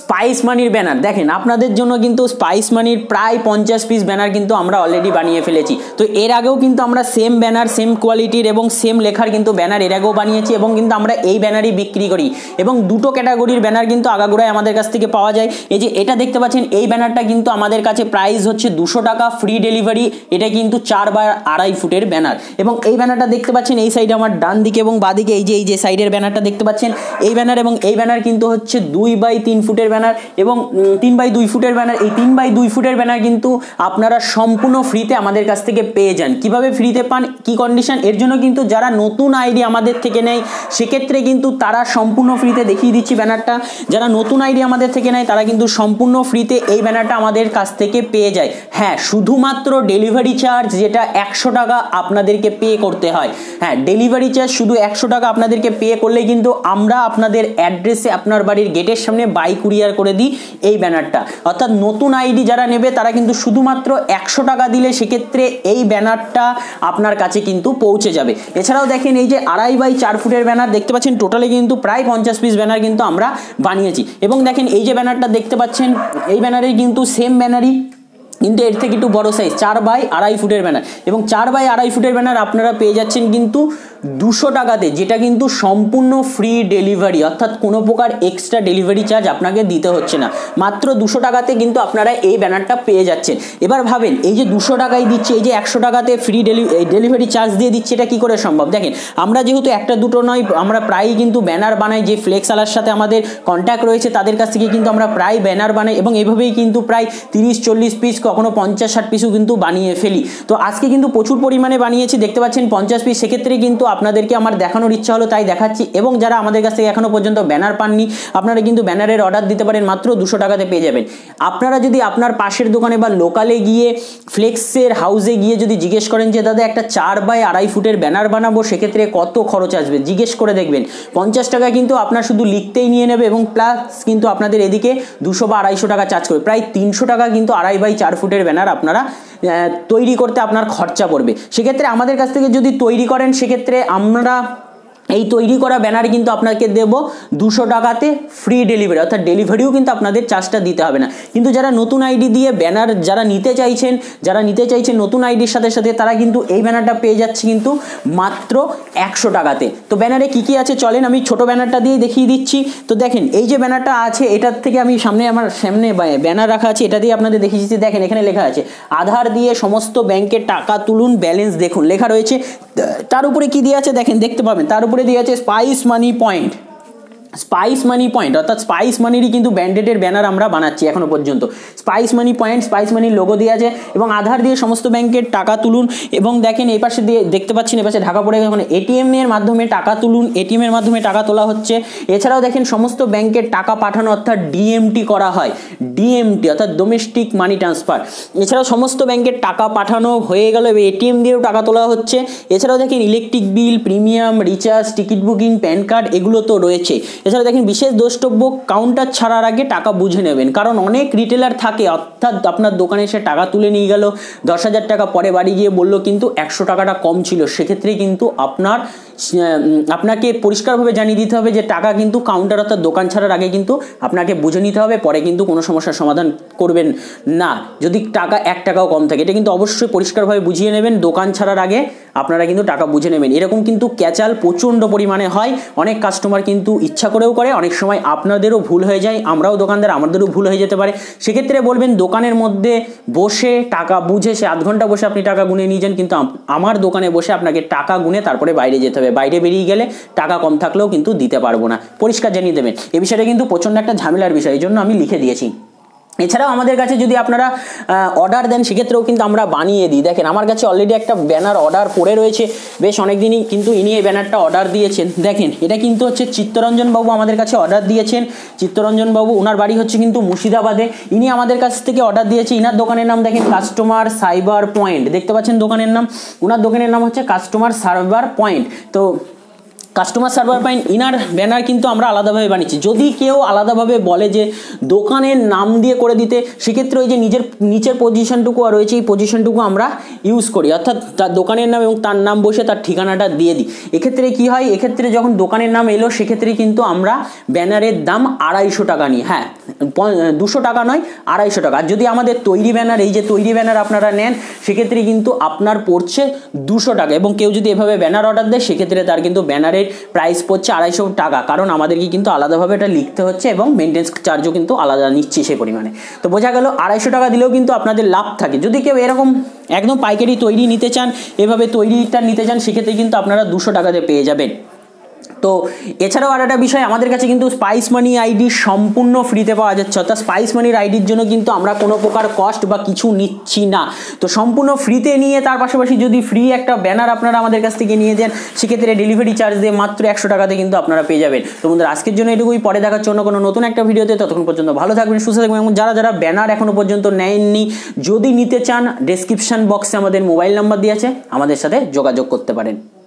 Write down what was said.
spice মানির banner দেখেন আপনাদের জন্য কিন্তু স্পাইস মানির প্রায় পঞ্চাশ পিস ব্যানার কিন্তু আমরা অলরেডি বানিয়ে ফেলেছি তো এর আগেও কিন্তু আমরা সেম ব্যানার সেম কোয়ালিটির এবং সেম লেখার কিন্তু ব্যানার এর আগেও বানিয়েছি এবং কিন্তু আমরা এই ব্যানারই বিক্রি করি এবং দুটো ক্যাটাগরির ব্যানার কিন্তু আগাগোড়ায় আমাদের কাছ থেকে পাওয়া যায় এই যে এটা দেখতে পাচ্ছেন এই ব্যানারটা কিন্তু আমাদের কাছে প্রাইস হচ্ছে দুশো টাকা ফ্রি ডেলিভারি এটা কিন্তু চার বা আড়াই ফুটের ব্যানার এবং এই ব্যানারটা দেখতে পাচ্ছেন এই সাইডে আমার ডান দিকে এবং বাদিকে এই যে এই যে সাইডের ব্যানারটা দেখতে পাচ্ছেন এই ব্যানার এবং এই ব্যানার কিন্তু হচ্ছে দুই বাই তিন ফুট ফুটের ব্যানার এবং তিন বাই দুই ফুটের ব্যানার এই তিন বাই দুই ফুটের ব্যানার কিন্তু আপনারা সম্পূর্ণ ফ্রিতে আমাদের কাছ থেকে পেয়ে যান কিভাবে ফ্রিতে পান কি কন্ডিশন এর জন্য কিন্তু যারা নতুন আইডি আমাদের থেকে নেয় সেক্ষেত্রে কিন্তু তারা সম্পূর্ণ ফ্রিতে দেখিয়ে দিচ্ছি ব্যানারটা যারা নতুন আইডি আমাদের থেকে নেয় তারা কিন্তু সম্পূর্ণ ফ্রিতে এই ব্যানারটা আমাদের কাছ থেকে পেয়ে যায় হ্যাঁ শুধুমাত্র ডেলিভারি চার্জ যেটা একশো টাকা আপনাদেরকে পে করতে হয় হ্যাঁ ডেলিভারি চার্জ শুধু একশো টাকা আপনাদেরকে পে করলে কিন্তু আমরা আপনাদের অ্যাড্রেসে আপনার বাড়ির গেটের সামনে বাইক কুরিয়ার করে দিই এই ব্যানারটা অর্থাৎ নতুন আইডি যারা নেবে তারা কিন্তু শুধুমাত্র একশো টাকা দিলে সেক্ষেত্রে এই ব্যানারটা আপনার কাছে কিন্তু পৌঁছে যাবে এছাড়াও দেখেন এই যে আড়াই বাই চার ফুটের ব্যানার দেখতে পাচ্ছেন টোটালি কিন্তু প্রায় পঞ্চাশ পিস ব্যানার কিন্তু আমরা বানিয়েছি এবং দেখেন এই যে ব্যানারটা দেখতে পাচ্ছেন এই ব্যানারের কিন্তু সেম ব্যানারই কিন্তু এর থেকে একটু বড় সাইজ চার বাই আড়াই ফুটের ব্যানার এবং চার বাই আড়াই ফুটের ব্যানার আপনারা পেয়ে যাচ্ছেন কিন্তু দুশো টাকাতে যেটা কিন্তু সম্পূর্ণ ফ্রি ডেলিভারি অর্থাৎ কোনো প্রকার এক্সট্রা ডেলিভারি চার্জ আপনাকে দিতে হচ্ছে না মাত্র দুশো টাকাতে কিন্তু আপনারা এই ব্যানারটা পেয়ে যাচ্ছেন এবার ভাবেন এই যে দুশো টাকায় দিচ্ছে এই যে একশো টাকাতে ফ্রি ডেলিভারি চার্জ দিয়ে দিচ্ছে এটা কি করে সম্ভব দেখেন আমরা যেহেতু একটা দুটো নয় আমরা প্রায়ই কিন্তু ব্যানার বানাই যে আলার সাথে আমাদের কন্ট্যাক্ট রয়েছে তাদের কাছ থেকে কিন্তু আমরা প্রায় ব্যানার বানাই এবং এভাবেই কিন্তু প্রায় তিরিশ চল্লিশ পিস কখনো পঞ্চাশ ষাট পিসও কিন্তু বানিয়ে ফেলি তো আজকে কিন্তু প্রচুর পরিমাণে বানিয়েছি দেখতে পাচ্ছেন পঞ্চাশ পিস সেক্ষেত্রে কিন্তু আপনাদেরকে আমার দেখানোর ইচ্ছা হলো তাই দেখাচ্ছি এবং যারা আমাদের কাছ থেকে এখনও পর্যন্ত ব্যানার পাননি আপনারা কিন্তু ব্যানারের অর্ডার দিতে পারেন মাত্র দুশো টাকাতে পেয়ে যাবেন আপনারা যদি আপনার পাশের দোকানে বা লোকালে গিয়ে ফ্লেক্সের হাউসে গিয়ে যদি জিজ্ঞেস করেন যে দাদা একটা চার বাই আড়াই ফুটের ব্যানার বানাবো সেক্ষেত্রে কত খরচ আসবে জিজ্ঞেস করে দেখবেন পঞ্চাশ টাকা কিন্তু আপনার শুধু লিখতেই নিয়ে নেবে এবং প্লাস কিন্তু আপনাদের এদিকে দুশো বা আড়াইশো টাকা চার্জ করবে প্রায় তিনশো টাকা কিন্তু আড়াই বাই চার ফুটের ব্যানার আপনারা তৈরি করতে আপনার খরচা পড়বে সেক্ষেত্রে আমাদের কাছ থেকে যদি তৈরি করেন সেক্ষেত্রে আমরা এই তৈরি করা ব্যানার কিন্তু আপনাকে দেব দুশো টাকাতে ফ্রি ডেলিভারি অর্থাৎ ডেলিভারিও কিন্তু আপনাদের চার্জটা দিতে হবে না কিন্তু যারা নতুন আইডি দিয়ে ব্যানার যারা নিতে চাইছেন যারা নিতে চাইছেন নতুন আইডির সাথে সাথে তারা কিন্তু এই ব্যানারটা পেয়ে যাচ্ছে কিন্তু মাত্র একশো টাকাতে তো ব্যানারে কি কি আছে চলেন আমি ছোট ব্যানারটা দিয়ে দেখিয়ে দিচ্ছি তো দেখেন এই যে ব্যানারটা আছে এটার থেকে আমি সামনে আমার সামনে ব্যানার রাখা আছে এটা দিয়ে আপনাদের দেখিয়েছি দেখেন এখানে লেখা আছে আধার দিয়ে সমস্ত ব্যাংকের টাকা তুলুন ব্যালেন্স দেখুন লেখা রয়েছে তার উপরে কি দিয়ে আছে দেখেন দেখতে পাবেন তার উপরে দিয়ে আছে spice money point spice money point অর্থাৎ স্পাইস মানিরই কিন্তু ব্যান্ডেডের ব্যানার আমরা বানাচ্ছি এখনও পর্যন্ত স্পাইস মানি পয়েন্ট স্পাইস মানির লোগো দেওয়া আছে এবং আধার দিয়ে সমস্ত ব্যাংকের টাকা তুলুন এবং দেখেন এই পাশে দিয়ে দেখতে পাচ্ছেন এই পাশে ঢাকা পড়ে ওখানে এটিএমের মাধ্যমে টাকা তুলুন এটিএমের মাধ্যমে টাকা তোলা হচ্ছে এছাড়াও দেখেন সমস্ত ব্যাংকের টাকা পাঠানো অর্থাৎ ডিএমটি করা হয় ডিএমটি অর্থাৎ ডোমেস্টিক মানি ট্রান্সফার এছাড়াও সমস্ত ব্যাংকের টাকা পাঠানো হয়ে গেল এবং এটিএম দিয়েও টাকা তোলা হচ্ছে এছাড়াও দেখেন electric bill premium recharge ticket booking PAN card এগুলো তো রয়েছে এছাড়া দেখেন বিশেষ দ্রষ্টব্য কাউন্টার ছাড়ার আগে টাকা বুঝে নেবেন কারণ অনেক রিটেলার থাকে অর্থাৎ আপনার দোকানে এসে টাকা তুলে নিয়ে গেল দশ হাজার টাকা পরে বাড়ি গিয়ে বললো কিন্তু একশো টাকাটা কম ছিল সেক্ষেত্রে কিন্তু আপনার আপনাকে পরিষ্কারভাবে জানিয়ে দিতে হবে যে টাকা কিন্তু কাউন্টার অর্থাৎ দোকান ছাড়ার আগে কিন্তু আপনাকে বুঝে নিতে হবে পরে কিন্তু কোনো সমস্যার সমাধান করবেন না যদি টাকা এক টাকাও কম থাকে এটা কিন্তু অবশ্যই পরিষ্কারভাবে বুঝিয়ে নেবেন দোকান ছাড়ার আগে আপনারা কিন্তু টাকা বুঝে নেবেন এরকম কিন্তু ক্যাচাল প্রচণ্ড পরিমাণে হয় অনেক কাস্টমার কিন্তু ইচ্ছা করেও করে অনেক সময় আপনাদেরও ভুল হয়ে যায় আমরাও দোকানদার আমাদেরও ভুল হয়ে যেতে পারে সেক্ষেত্রে বলবেন দোকানের মধ্যে বসে টাকা বুঝে সে আধ ঘন্টা বসে আপনি টাকা গুনে নিয়ে যান কিন্তু আমার দোকানে বসে আপনাকে টাকা গুনে তারপরে বাইরে যেতে হবে বাইরে বেরিয়ে গেলে টাকা কম থাকলেও কিন্তু দিতে পারবো না পরিষ্কার জানিয়ে দেবেন এ বিষয়টা কিন্তু প্রচণ্ড একটা ঝামেলার বিষয় এই জন্য আমি লিখে দিয়েছি এছাড়াও আমাদের কাছে যদি আপনারা অর্ডার দেন সেক্ষেত্রেও কিন্তু আমরা বানিয়ে দিই দেখেন আমার কাছে অলরেডি একটা ব্যানার অর্ডার পড়ে রয়েছে বেশ অনেক দিনই কিন্তু ইনি এই ব্যানারটা অর্ডার দিয়েছেন দেখেন এটা কিন্তু হচ্ছে চিত্তরঞ্জনবাবু আমাদের কাছে অর্ডার দিয়েছেন চিত্তরঞ্জনবাবু ওনার বাড়ি হচ্ছে কিন্তু মুর্শিদাবাদে ইনি আমাদের কাছ থেকে অর্ডার দিয়েছে ইনার দোকানের নাম দেখেন কাস্টমার সাইবার পয়েন্ট দেখতে পাচ্ছেন দোকানের নাম ওনার দোকানের নাম হচ্ছে কাস্টমার সাইবার পয়েন্ট তো কাস্টমার সার্ভার পয়েন্ট ইনার ব্যানার কিন্তু আমরা আলাদাভাবে বানিয়েছি যদি কেউ আলাদাভাবে বলে যে দোকানের নাম দিয়ে করে দিতে সেক্ষেত্রে ওই যে নিজের নিচের পজিশনটুকু আর রয়েছে এই পজিশনটুকু আমরা ইউজ করি অর্থাৎ তার দোকানের নাম এবং তার নাম বসে তার ঠিকানাটা দিয়ে দিই এক্ষেত্রে কি হয় এক্ষেত্রে যখন দোকানের নাম এলো সেক্ষেত্রে কিন্তু আমরা ব্যানারের দাম আড়াইশো টাকা নিই হ্যাঁ দুশো টাকা নয় আড়াইশো টাকা আর যদি আমাদের তৈরি ব্যানার এই যে তৈরি ব্যানার আপনারা নেন সেক্ষেত্রে কিন্তু আপনার পড়ছে দুশো টাকা এবং কেউ যদি এভাবে ব্যানার অর্ডার দেয় সেক্ষেত্রে তার কিন্তু ব্যানারের প্রাইস পড়ছে আড়াইশো টাকা কারণ আমাদেরকে কিন্তু আলাদাভাবে এটা লিখতে হচ্ছে এবং মেনটেন্স চার্জও কিন্তু আলাদা নিচ্ছে সে পরিমাণে তো বোঝা গেল আড়াইশো টাকা দিলেও কিন্তু আপনাদের লাভ থাকে যদি কেউ এরকম একদম পাইকারি তৈরি নিতে চান এভাবে তৈরিটা নিতে চান সেক্ষেত্রে কিন্তু আপনারা দুশো টাকাতে পেয়ে যাবেন তো এছাড়াও আর একটা বিষয় আমাদের কাছে কিন্তু স্পাইস মানি আইডি সম্পূর্ণ ফ্রিতে পাওয়া যাচ্ছে অর্থাৎ স্পাইস মানির আইডির জন্য কিন্তু আমরা কোনো প্রকার কস্ট বা কিছু নিচ্ছি না তো সম্পূর্ণ ফ্রিতে নিয়ে তার পাশাপাশি যদি ফ্রি একটা ব্যানার আপনারা আমাদের কাছ থেকে নিয়ে যান সেক্ষেত্রে ডেলিভারি চার্জ দিয়ে মাত্র একশো টাকাতে কিন্তু আপনারা পেয়ে যাবেন তো বন্ধুরা আজকের জন্য এটুকুই পরে দেখার জন্য কোনো নতুন একটা ভিডিওতে ততক্ষণ পর্যন্ত ভালো থাকবেন সুস্থ থাকবেন এবং যারা যারা ব্যানার এখনও পর্যন্ত নেননি যদি নিতে চান ডেসক্রিপশান বক্সে আমাদের মোবাইল নাম্বার দিয়ে আছে আমাদের সাথে যোগাযোগ করতে পারেন